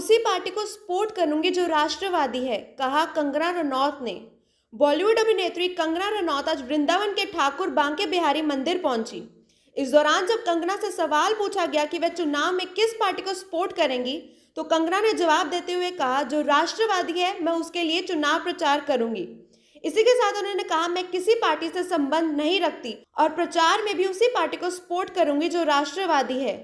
उसी पार्टी को सपोर्ट करूंगी जो राष्ट्रवादी है कहा कंगना रनौत ने बॉलीवुड अभिनेत्री कंगना रनौत आज वृंदावन के ठाकुर बांके बिहारी मंदिर पहुंची इस दौरान जब कंगना से सवाल पूछा गया कि वह चुनाव में किस पार्टी को सपोर्ट करेंगी तो कंगना ने जवाब देते हुए कहा जो राष्ट्रवादी है मैं उसके लिए चुनाव प्रचार करूंगी इसी के साथ उन्होंने कहा मैं किसी पार्टी से संबंध नहीं रखती और प्रचार में भी उसी पार्टी को सपोर्ट करूंगी जो राष्ट्रवादी है